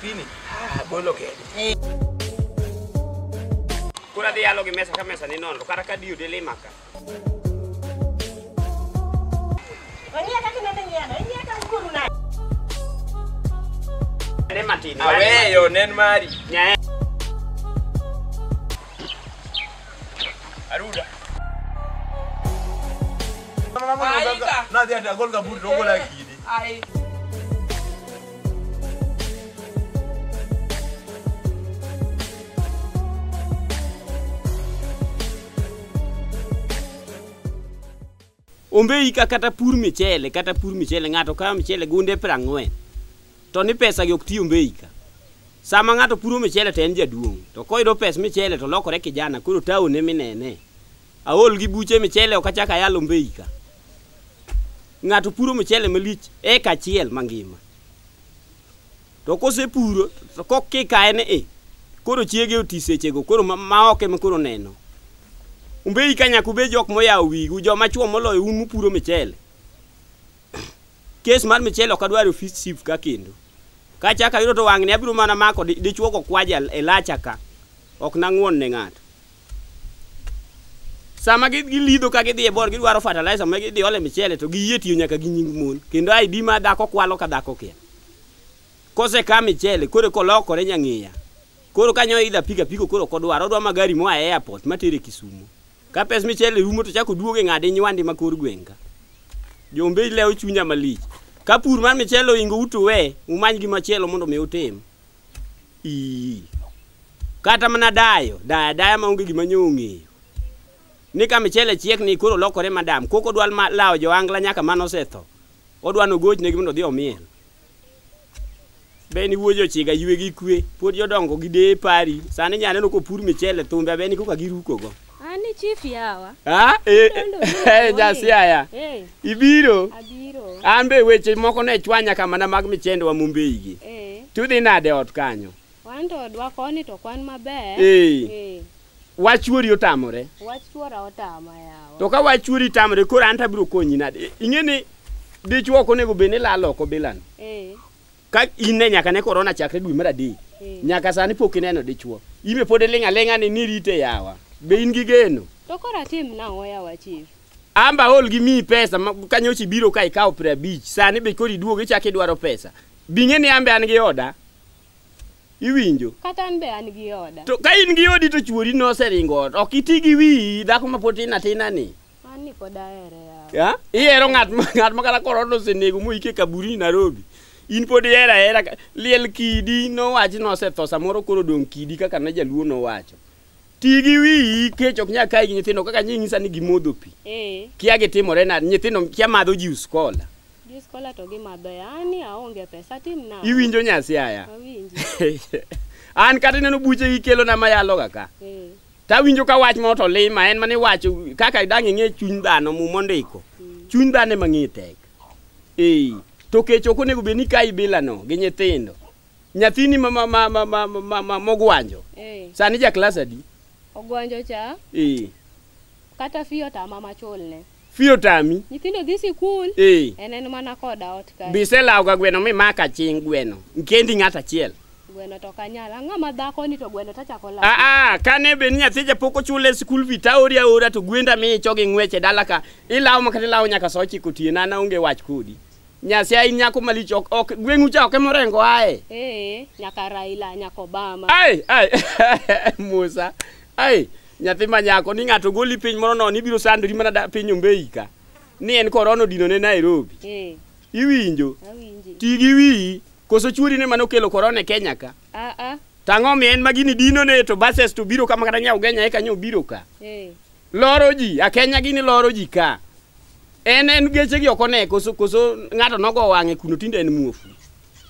Bini. Ah, boy lo dia Kura dialoghi messa che messa ni non lo cara cadio delle maca. Kan. Ogni oh, attacco non te niente, ogni attacco con una. Ne mattina. Ah, beh, io nen mari. Nya. Aruda. Nadia da gol gabut, dogo lagi. Ai. ombei ka kata pur michele kata pur michele ng'ato kayo michele gunde prang'wen to ni pesagi ok ti ombei ka sama ng'ato puro michele to en jaduong' to koyudo pes michele to lokore kijana koro taone minene aol gi buche michele ok achak ayal ombei ka ng'ato puro michele malich eka achiel mangima to kosepuro to kok kikaye ni i eh, koro chiege oti sechego koro maoke ma, ma koro neno umbei ka nyaka ube jok moyawo wigu joma chuo moloyo un mupuro michele kes mar michele ok adwar e ofis chif ka kendo kachaka yudo to wang'ni abiro mana mako dichuogo kwaja e lacha ka ok nang'won ne ng'ato sama gilidho ka gidhi e bor gidwaro fertilizer ma gidhi ole michele to giyie tiyo nyaka gi nying mon kendo id ma dhako kwalo ka dhako kia kose ka michele koro kolokore nyang'iya koro kanyo idha piga piko koro kodwaro odwa magari moa airport matere kisumo Ka pes michele rumo to chako duogo e ng'ade nywandi ma kor gweng' ka. Jombe leo chunya malich. Ka pur mar michele oingo uto we, umany gi machielo mondo mi utim. Ii. Kata mana dayo, daya daya maonge gima nyo ng'eyo. Ni ka michele chiek ni koro lokore madam, koko dwal ma lao jo angla nyaka mano setho. Odwa no goch negi mondo dhi omiel. Beni wuojo chiga yue gi kwe, pod jodongo gi deye pari, sani nyane no kopur michele thumbe beni koka girukogo. go. Ani chief yawa. Ah, eh, eh, eh jasiaya. Eh. Ibiro. Abiro. Ambe weche moko ne chwanya kamana mag michendo wa mumbigi. Eh. Tudhi nade ot kanyo. Wan to odwa koni to kwan maber. Eh. Eh. Wachuori otamore. Wachuora otama yawa. To ka wachuori tamore, koro anta biro konyi nade. Ing'e ni dichuo ok onego bed ni lalo oko bilan. Eh. Ka in ne nyaka ne korona chakre dwe mar adek. Eh. Nyaka sani pok ineno dichuo. Ibe pod iling'a ling'a ni nirite yawa. Be in gi geno? To koro atim nang'o yawa chief? Amba ol gi mi pesa ma kanyo chi biro ka ikaw 50. Sani be koro iduog ichak idwaro pesa. Bing'e ni ambe an gi oda. Iwinjo? Kata an be an gi oda. To ka in gi odi to chuori no seringo ot. Ok iti gi wi dhako ma pot in atina ni. An ni pod ahere ya. Ya? Ah? Ihero ngat ma ngat ma kala koro no senego mo ike kaburi Nairobi. In pod ihero ahera liel kidi no wach no setho samoro koro dong kidi kaka na jaluo no wacho. tii gi wiyi kech ok nya kai gi nyithindo kaka nyinyisa ni gimodho pi eh. kia gitimore nad nyithindo kia madho ji uskola iwinjo nyasi aya an kata ineno buche gi kelona mayaloga ka eh. tawinjo ka wach moro to lima en mani wacho kaka dang' ing'e chuny dhano mondiko hmm. chuny dhano ema tek ee to kech ok onego bed ni kai bilano gi nyithindo nyathini mogwanjo eh. sani ja klas adi ogwanjo cha ee. kata fio tama machulne fio tami nyithindo dhi sikul ee. en en mana koda ot ka biselaw ga gweno mimaka ching gweno nkendi ng'at achiel gweno to kanyala ng'ama dhako ni to gweno tachako la a a kane be ni nyathi ja poko chule skul vitaori aora to gwenda mi chogi ngweche dala ka ilaw makati law nyaka so chiko tiena na unge wach kudi nyasi ai nyako malich ok ok gwengu cha ok emorengo ae e nyaka raila nyako bama ai ai musa ai nyathi ma nyako ni ng'ato goli piny moro no nibiro sandori mana da piny ombei ka ni en korona odino ne Nairobi eh iwinjo ti gi wii koso chuori ne mano kelo korona e Kenya ka a uh a -uh. tango mi en magini dino ne to buses to biro kama kata nyao genya eka nyao biro ka eh loro ji a Kenya gini loro ji ka en en geche gi okone koso koso ng'ato nogo wang'e kuno tinde en muofu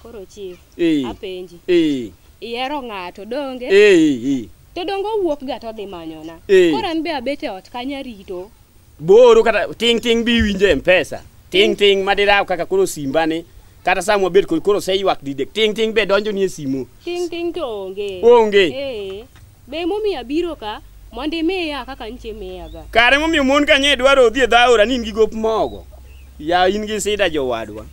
koro chief eh apenji eh iero ng'ato donge eh eh to dongo wuok ga to dhi manyona hey. Eh. koro an be abete ot kanya rito boro kata ting ting bi winje mpesa ting ting madiraw kaka koro simba ni kata sama wabet koro seywak didek ting ting be donjoni e simu ting ting to onge onge hey. Eh. be momiyo abiro ka mondo imiya kaka nche miyaga kare momiyo mon kanye dwaro odhi e dhaora ni in gi gop mogo ya in gi sida jowadwa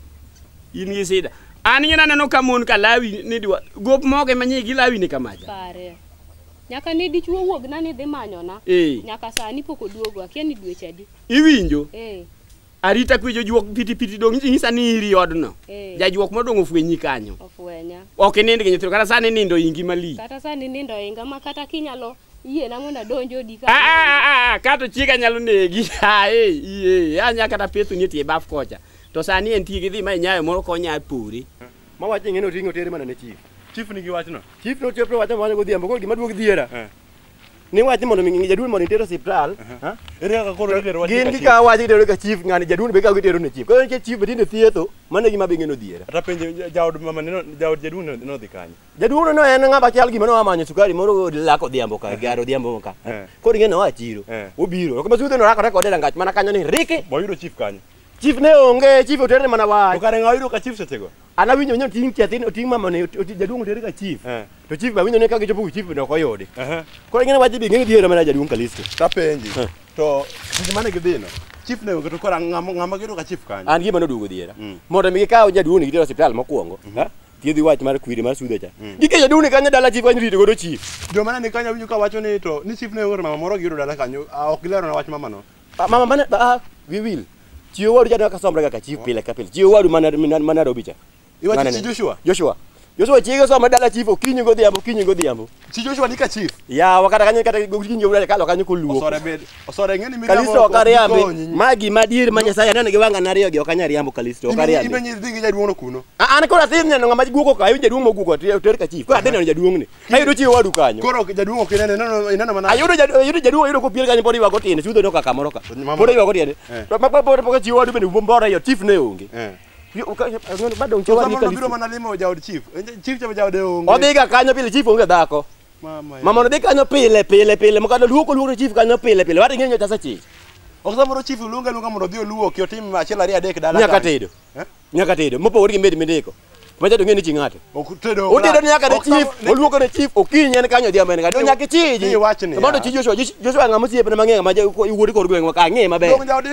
in gi sida an ng'ina neno ka mon ka lawi ni dwa gop mogo ema gi lawi ni kamaja pare Nyaka ne dichuo wuogna ni dhi manyona. Ee. Nyaka sani pok oduogo. Akia ni dweche adi. Iwinjo? Ee. Arita kwe jojuok piti piti dong nyisa ni iri odno. Ee. Jajuok madong ofwenyi kanyo. Ofwenya. Ok inindi kinyo kata sani nindo ingi mali. Kata sani nindo inga ma kata kinyalo iye na mwona donjo di kanyo. Aa, ah, aa, ah, aa, ah, kato chika nyalo negi. Ha, ee, iye. Anya kata petu nyeti ye baf kocha. To sani entigi dhi mai nyayo moro konya apuri. Mawati ngeno ringo tere mana ne chief. chief ni giwachno chief nochopo wacho mwanyo godhiambo koro gima duog dhiera eh. niwach ni mondo mi jaduol mondo itero osiptal eh. ere kaka koro itero wach gin gikawo wach itero ka chief ng'ani jaduol be kawo itero ne chief koro nikech chief be tinde thietho mano e gima be ng'eno dhiera kata penjo jaod mama ne jaod jaduol ne odhi kanye jaduol no en ng'ama chal gima noa manyo sukari moro lak odhiambo ka eh. garo odhiambo ka koro ing'e noa chiro obiro kama sudhe norakore kode rangach mana kanyo ni riki boyudo chief kanyo chief ne onge chief oterne mana wach to kare ng'a oyudo ka chief sechego an awinjo nyo ting' chiathini oting' mamane jaduong' otere ka chief eh. to chief be awinjo ni ka gichopo chief bende ok oyudi koro ing'eni wach be ng'e gidhiero mana jaduong' Kalisto tapenji eh. to seche mane gidhino chief ne to koro ng'ama gero ka chief kanyo an gima noduogo dhiera mm. mondo mi gikaw jaduong' ni gitero osiptal mokwongo mm-hmm. thiedhi wach mar kwiri mar sudho cha mm. gikecho duni kanyo dala chief kanyo rito godo chief joma ne ni kanyo winjo ka wacho ni to ni chief ne ong'ere mama moro giyudo dala kanyo ok gilerona wach mamano mama mane ah wiwil chiwo wadu jadaka somre kaka chief oh. pile ka pile chiwo wadu mana mana robicha Iwachi chi Joshua. Joshua. Joshua chiege so madala chief okinyi godhiambo okinyi godhiambo. Chi Joshua ni ka chief. Ya wakata kanyo kata gokinyi ulale kalo kanyo koluo. Osore bed. Osore ngeni mi Kalisto okariambe. Magi madier ma Nyasaye anene gi nariyo gi okanya Kalisto okariambe. Ibe nyi dhi gi jaduong' kuno. Ah an kora thin neno ngama guoko ka ayudo jaduong' moguoko ter ka chief. Kora deneno jaduong' ni. Ayudo chi wadu kanyo. Koro jaduong' ok inene nono inene mana. Ayudo ayudo jaduong' ayudo kopiel kanyo pod iwago tiende chudho no kaka moro ka. Pod iwago tiende. Ma pod pod chi wadu bende mbora yo chief ne onge. Eh bado e odhi ga kanyo pile chief onge dhako mama odhi kanyo pile pile pile mokado luoko luoko chief kanyo pile pile wata ing'eyo nyota sachich ok samoro chief luonga luonga mondo odhi oluoki otim achiel ariyo adek dala nyaka tedo eh? nyaka tedo mopogore gi mbed mindiko macha to ng'e ni chi ng'ato otedo nyaka ne chief oluoko ne chief okinyi en kanyo odhiambo en kanyo nyaka ichiji mondo chi joshua joshua ng'ama osiepne mang'eny ma iwuodi kor gweng'wa ka ng'eye maber jaode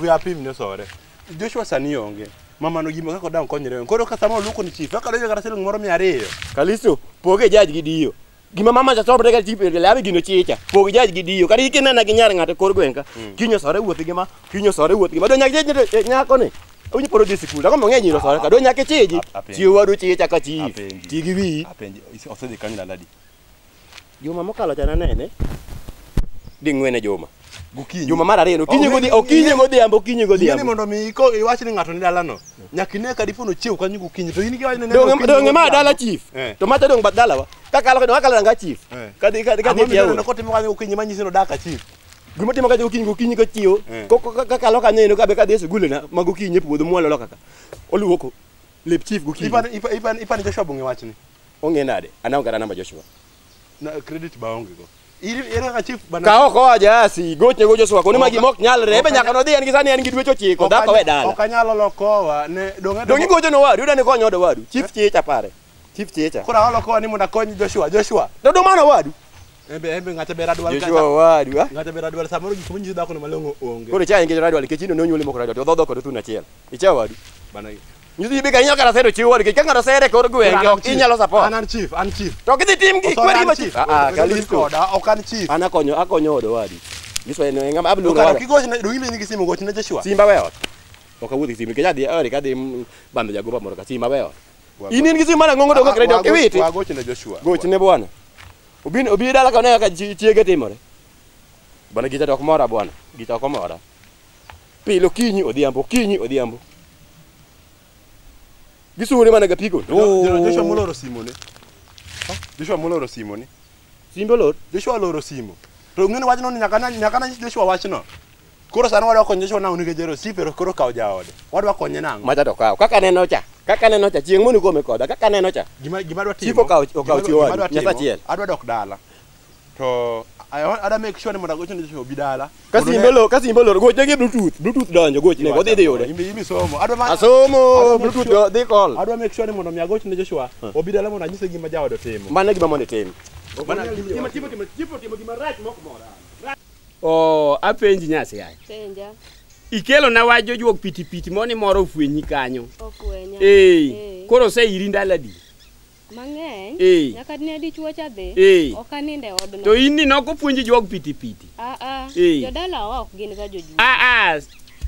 wiya pim ne osore joshua sani onge mama no nojimo kaka dang konyre koro ka sama luko ni chief kaka leje kata silung moro 200 kalisto poge jaj gidiyo gima mama cha sobre ga chief labe gino chicha poge jaj gidiyo kari kina na ginyar ngate kor gwenka hmm. kinyo sore wuoth gima kinyo sore wuoth gima do nyakje eh, nyako ni Unyi poro disi kula, ako mang'eny iro sore, kado nyake cheji, chiwo wadu chicha ka chief, ti gi wiyi. Apenji, osedhi kanyo naladi. Juma mokalo cha nanene, ding'wene Juma gokinyi juma mar ariyo okinyi oh, godhi okinyi godhiambo okinyi godhiambo mondo mi ko iwach ni ng'ato ni no nyaka ine ka dipo nochiew kanyo gokinyi to in giwach ni donge ma dala chief eh. to mata dong' bath dalawa kakalo kadong' akalo ranga chief eh. kadhi kadhi tiawo kotimo kanyo gokinyi manyisi nodaka chief gima timo kacha gokinyi gokinyi kochiewo eh. kakalo kanyo eno kabe kadhi e sugulena ma gokinyi e puodho mwalolo kaka oluoko lep chief ipan ipan joshua bong'e wachni ong'e nade anaonge kata namba joshua credit baongego kaokoa ok goch jaasi gochne gocho swako ni magi mok nyalre ebe nyaka nodhi en gi sani en gi dwech ochiko dhako we dala ok anyalo lokowa igocho no wadu idani konyo odo wadu chief eh? chicha pare chief chicha koro olo kowa ah. koro cha en gi radwal kechino nonyuole moko radwal odhodho kod thun achiel icha wadu Nyidhi be kainya kara sere chiwo ke kanga sere kor gwenge ok inyalo support. An chief, an chief. To kidhi tim gi kweri ma chief. Ah, Kalisko. Ah, ok an chief. Ana konyo akonyo odo wadi. Miswa eno ngam ablu wala. Ka kigoch ne duile ni kisimo goch ne Joshua. Simba weot. Ok awuoth gi simu ke jadi ore ka dhi mm, bando moro ka simba weot. In in gi simu ngongo dogo ah, kre dok iwiti. Wagoch ne Joshua. Goch ne bwana. Obin obi dala ka ne ka chiege timore. Bwana gita dok mora bwana. Gita ok mora. Pilo kinyi odhiambo, kinyi odhiambo. gisure mana ga pigo deixa mo loro simo ne deixa mo loro simo ne simbo lor deixa loro simo ro ngi ne wajno ne nyaka na nyaka na deixa wajno koro sano wadwa konye shona unike jero si pero koro kao jaode wadwa konye nang mata to kao kaka neno cha kaka neno cha chieng muni kome koda kaka neno cha gima gima dwa timo sipo kao kao chiwa nyata chiel adwa dok dala to ada make sure ni mondo agochne jo bidala kasi mbelo kasi mbelo gocho gi bluetooth bluetooth donjo gochne go dhi yode imi imi somo adwa asomo bluetooth go dhi call adwa make sure ni mondo mi agochne jo shwa obidala mondo anyise gima jawad timo mane gima mondo tim mana gima tipo tipo tipo tipo gima rach mok mora oh apenji nyasi yaye penja ikelo na wajo jwok pitipiti moni moro ofwenyi kanyo ofwenya eh koro sei rindala di Mang'eny? Eh. Nyaka ni adi chuo cha dhi? Eh. Ok aninde odno. To in ni nok opuonji jwag piti piti? Ah ah. Eh. Jodala ok gin ga jojuo. Ah ah.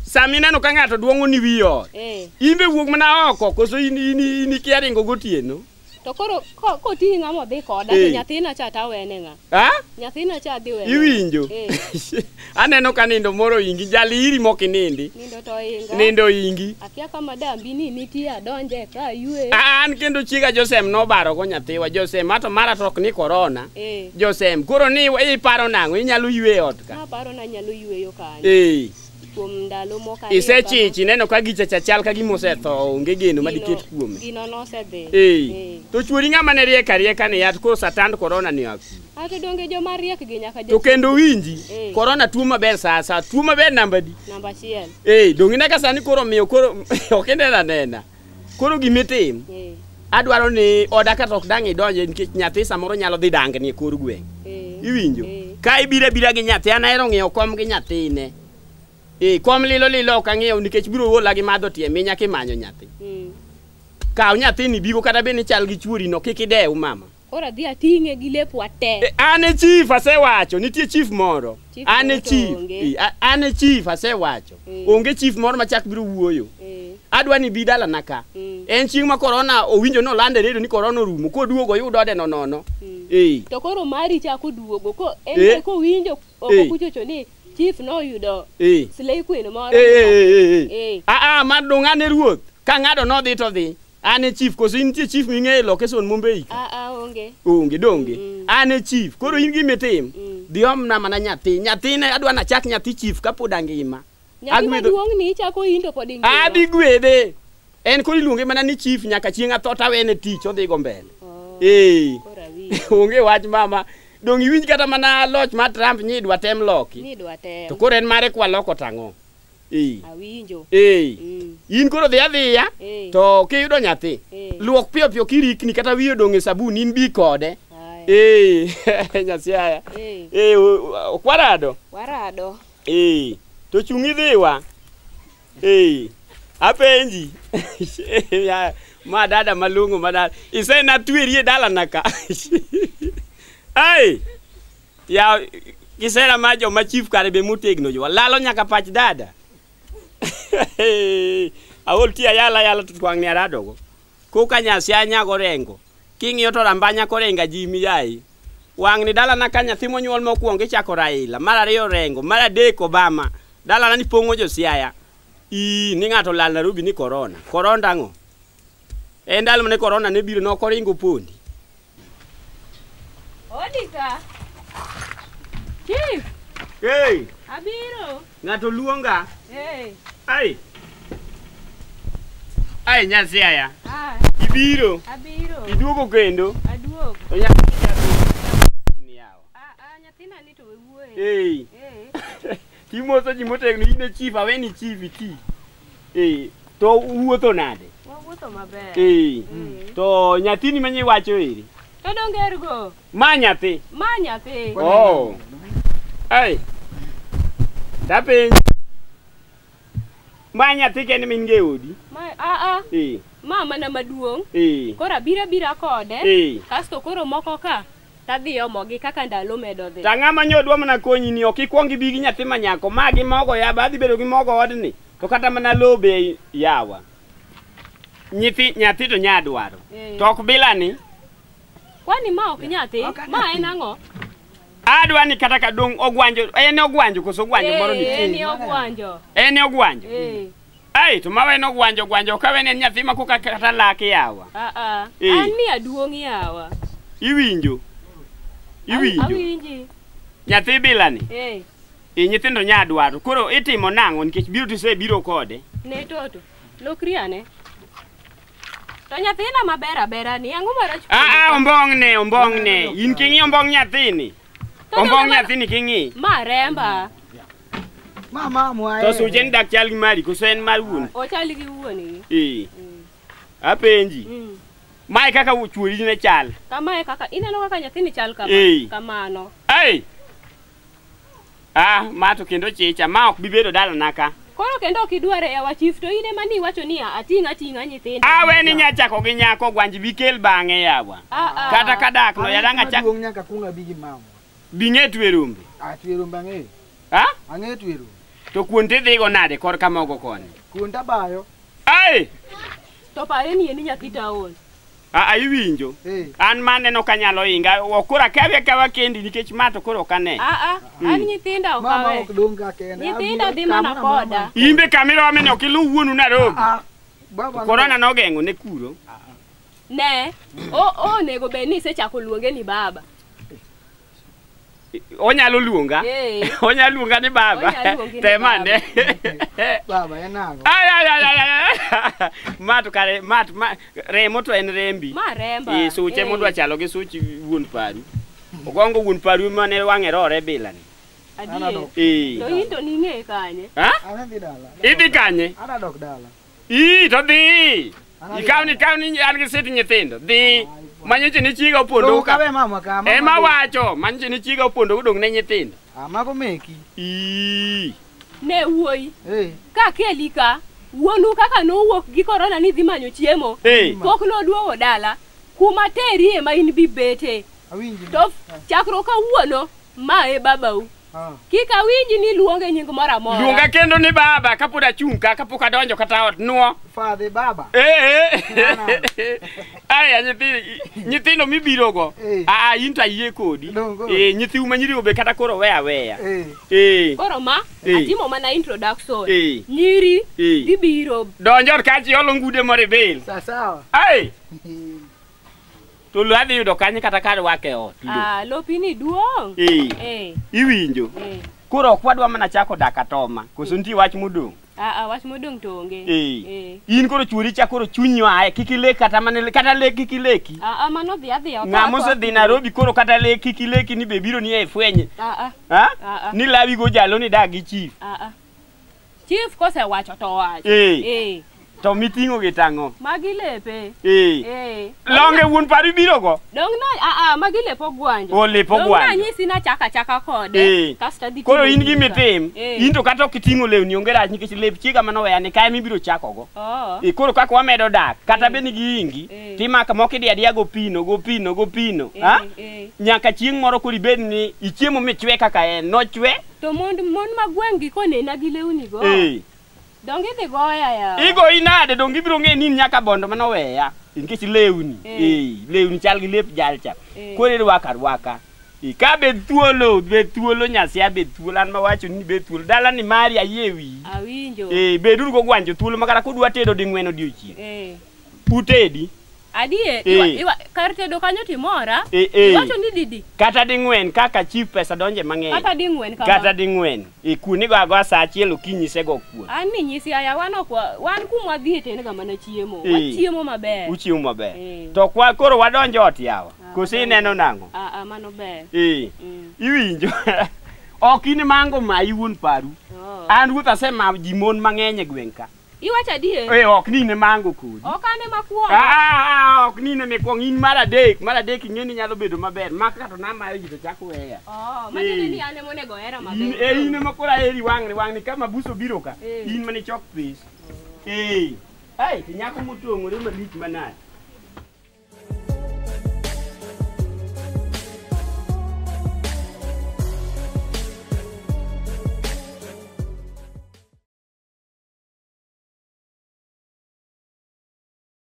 Sami neno ka ng'ato duong'o ni wi ot. Eh. Inbe wuog mana oko, koso in in in ikia ringo gotieno? to koro ko, ko ti ng'a mo dhi koda hey. to nyathina cha ta wene ng'a ha nyathina cha dhi wene iwinjo hey. aneno ka nindo moro ingi jaliri mo kinindi nindo to inga nindo ingi akia kama dambi ni niti adonje ka yue an kendo chiga josem no baro go nyathiwa josem ato mara tok ni corona hey. josem koro ni iparo nango inyalo yue e ot ka ha, paro na nyalo yueyo kanyo hey. kuom ndalo moko ariyo. Isechichi neno ka gicha cha chal ka gima osetho onge geno ma diket kuome. Gino nosedhi. Ee. To chuori ng'ama ne riek arieka ni yat ko satand corona ni aku. Ato donge joma riek gi nyaka jo. To kendo winji. Ee. Corona tuo maber sasa. Tuo maber namba di. Namba achiel. Ee. Dong'i nyaka sani koro miyo koro ok inena nena. Koro gimitim. Ee. Adwaro ni oda kata ok dang idonje nikech nyathi samoro nyalo dhi dangni e kor gweng'. Ee. Iwinjo. Ee. Ka ibira bira gi nyathi anahero ng'iyo kom gi nyathine. Ee. Eh, kom lilo lilo ok ang'eyo nikech biro hola gi madho tie minya kimanyo nyathi. Mm. Kaw nyathini bigo kata bende chal gi chuori no kik idew mama. Koro adhi ating'e gi lepwa te. Eh, an e chief asewacho nitie chief moro. Chief an e chief. Onge. Eh, an e chief asewacho. Mm. Onge chief moro machak biro wuoyo. Mm. Adwa ni bi dala naka. Mm. En chieng ma corona owinjo no lande redo ni corona rumo ko duogo yudo ode nonono. Mm. Eh. To koro mari chako duogo ko en eh. ko winjo ok eh. kuchocho ni chief noyudo eh. slay queen moro eh, eh, eh, eh. eh. eh. ah, ah, madung' ane ruoth ka ng'ado nodhi to dhi ane chief koso in tie chief ming'eyo e location mombeika ah, ah, onge onge donge mm -hmm. ane chief koro in gimitim mm -hmm. dhi omna mana nyathi nyathine adwa nachak nyathi chief kapod angima adhi gwedhe en koro iluonge mana ni chief nyaka chieng' athot awene tich odhigo mbele oh, eh. onge wach mama dong iwinj kata mana loch mar Trump nyidwa tem loki. Nidwa tem. To koro en mare kwaloko tang'o. Ee. Awinjo. Ee. Mm. In koro dhi adhiya e. to kiyudo nyathi e. luok piyo piyo kirikni kata wiye odong' e sabun in bi kode. Ee. Nyasiaya. Ee. Ee ok warado. Ee. To chung idhiwa. Ee. Apenji. ma dada malung'o ma dada. Isenatweri e dalana ka. Ay! Ya, kisera ma joma chief kare be motegno jowa. Lalo nyaka pach dada. Aol ti ayala yala tutwang ni aradogo. Kuka nyasi anyago rengo. King yoto rambanya korenga jimi yai. Wang ni dala na kanya thimo nyuol mokuong ichako raila. Mara rio rengo. Mara deko bama. Dala na nipongo jo siaya. Ii, ni ngato lal na rubi ni korona. Koronda ngo. Endal mne korona nebilo no koringo pundi. Chief. Hey. Abiro. Ng'ato luonga. Hey. Ai. Ai nyasi aya. Ah. Ibiro. Abiro. Iduogo kendo. Aduogo. To Ah ah nyathina ni to wuoye. Hey. Hey. Timoso ji motegno in e chief aweni chief ti Eh. To wuotho nade? Wawuotho maber. Eh. To nyathini manye wacho ere? To donge ergo. Ma nyathi. Ma nyathi. Oo. Oh. Ei. Tapin. Ma nyathi kene min ge odi. Ma a a. Ee. Ma mana maduong. Ee. Koro abira bira kode. Ee. Kasto koro moko ka. Tadhi omogi kaka ndalo medo dhi. Tang'ama nyodwa mana konyi ni ok ikwong ibi gi nyathi manyako. Ma gi mogo ya badhi bedo gi mogo odni. To kata mana lo be yawa. Nyithi nyathi to nyadwaro. Ee. Tok bila ni. Ee. Kwani ma ok nyathi? Ma en ang'o? Adwa ni kata ka dong ogwanjo. En e ogwanjo koso gwanjo moro ni eh, tin. En ogwanjo. En e ogwanjo. Eh. Ai, to ma en ogwanjo gwanjo ka wen en nyathi ma kuka kata laki yawa. Ah ah. Eh. An ni aduong yawa. Iwinjo. Iwinjo. Awinji. Nyathi bila ni. Eh. Ee nyithindo nyadwaro. Koro itimo nang'o nikech biro tise biro kode. Ne toto. Lokriane. To nyathina maber abera ni ang'o marach? Ah, ah, ombong'ne, ombong'ne. In king'i ombong' nyathini. Ombong' nyathini king'i. Maremba. Mama mwae. To suje ni dak chal gi mari koso en mar wuon? Ochal gi wuon Eh. Mm. Apenji. Mm. Mae kaka chuori ne chal. Kamae kaka ineno kaka nyathini chal kama. Kamano. Ei. Ah, ma to kendo chicha ma ok bibedo bedo dalana ka. Koro kendo ok idware yawa e chief to in ema niwacho ni ating atinga nyithindo. Awe ni nya chako gi nyako gwanj bikel bang'e yawa. E ah, ah, ah. Kata kadak no ya danga chako. Duong' nyaka kunga bigi mama. Binge twerumbe. Ah twerumbe ang'e. Ha? Ang'e twerumbe. To kuon te dhigo nade kor kamogo koni. Kuon tabayo. Ai. To pare ni eni nyakita ol. aiwinjo hey. Eh. an maneno kanyalo inga okoro akawi akawa kendi nikech ma to koro ok ane hmm. an nyithinda okawenyithinda dhi mana koda imbe kamirome ni ok ilu wuonu narobikorona nogeng'o ne kuro ne o onego bed ni isechako luonge ni baba onyalo luonga onyalo luonga ni baba temane baba en nago ayayayay ah, mat kare mat remo to en rembi ma remba e suche mo dwa chalo gi such wuon paru ogongo wuon paru mane wang'e rore bila ni Adi. Eh. Hey. To hindo ni ng'e kanye? Ha? Ah? Adi dala. Idi kanye? Ana dok dala. Ii, to di. Ikaw ni kaw ni an gi sit nyithindo. Di. Ah, manyeche ni chiga opondo ka be mama ka mama ema wacho manyeche ni chiga opondo kodong ne nyithindo amako ah, meki ii ne wuoi hey. Eh. ka keli ka wuonu kaka nowuok gi korona ni dhi manyo chiemo hey. Eh. pok noduogo dala kuma terie ma in bibete to chakro kawuono mae babau Kik awinji ni luonge e nying moro amora. Luonga kendo ni baba kapod achung' ka kapok adonjo kata e ot nuo. Fadhi baba. Eh eh. Aya nyithindo nyithindo mibiro go. Eh. Ah eh. in to ayie kodi. Eh nyithiu ma nyiri be kata koro weya weya. Eh. eh. Koro ma eh. atimo mana introduction. Eh. Nyiri eh. bibiro. Donjo e kachi olungude mori bil. Sasa. Ai. to lo adhi yudo kanyo kata kar wake ot ah, lopi ni duong eh iwinjo eh. koro ok wadwa mana chako dak atoma koso nitie wach modong a ah, ah, wach modong to onge eh in koro chuori cha koro chunyi waye kiki lek kata mana kata lek kiki leki a a mano dhi adhi ok ngamo se dhi narobi koro kata lek kiki leki ni be biro ni e fwenye a a ha a a ni labi go jalo ni dagi chief a a chief kose wacho to wacho eh eh to miting'o gi tang'o magi lepe ee longe wuon pari biro go dong na a a magi lepo gwanjo o oh, lepo gwanjo dong nyisi na chaka chaka kode ee koro in gi mitim in to kata ok iting'o lewni onge rach nikech lep chiga mano weya ni kae mibiro chako go oh. ee koro kaka wamedo dak kata bedni gi ingi ti maka moki di adia go pino go pino go pino ha nyaka chieng' moro koro ibed ni ichiemo michwe kaka en nochwe to mond mon magweng' gi konena gi lewni go ee Dong idhi goya ya. Igoyi nade? Dong ibiro ng'e nini nyaka bondo mano weya. Nikech lewni. Eh, lewni chal gi lep jal cha. Eh. Koro rwaka rwaka. Eh, e, ka be thuolo, be thuolo nyasia be thuolo an mawacho ni be thuolo. Dala ni mari aye wi. Awinjo. Eh, beduru go gwanjo thuolo makara kudwa tedo di ng'weno di ochie. Eh. Utedi? adie eh. iwa kar tedo kanyo timora eh, eh. iwacho ni didi kata ding'wen kaka chief pesa donje mang'eny kata ding'wen kata ding'wen ikuni e go agoa saa achiel okinyi isego kuon an ni nyisi aya wan ok wan kumwa dhie ten ga mana chiemo wachiemo maber uchiemo maber to kwa koro wadonjo ot yawa ah, kose ineno nang'o a ah, ah, mano ber ee mm. iwinjo ok in mango ma iwuon paru oh. an ruoth asema ji mon mang'eny e gweng' ka Iwacha adier? Eh, ok ni ne mango kodi. Ok ane makuongo. Ah, ah, ah, ok ni ne mikuongo in mara dek, mara dek ing'e ni nyalo bedo maber. Mak kato na mayo jito chako weya. Oh, e. mani ni eh. ane monego era mm, maber. Eh, in ne makora eri wangri wangri kama buso biro ka. E. In mani chok pis. Eh. Oh. Eh, hey, tinyako mutuongo rima lich manani.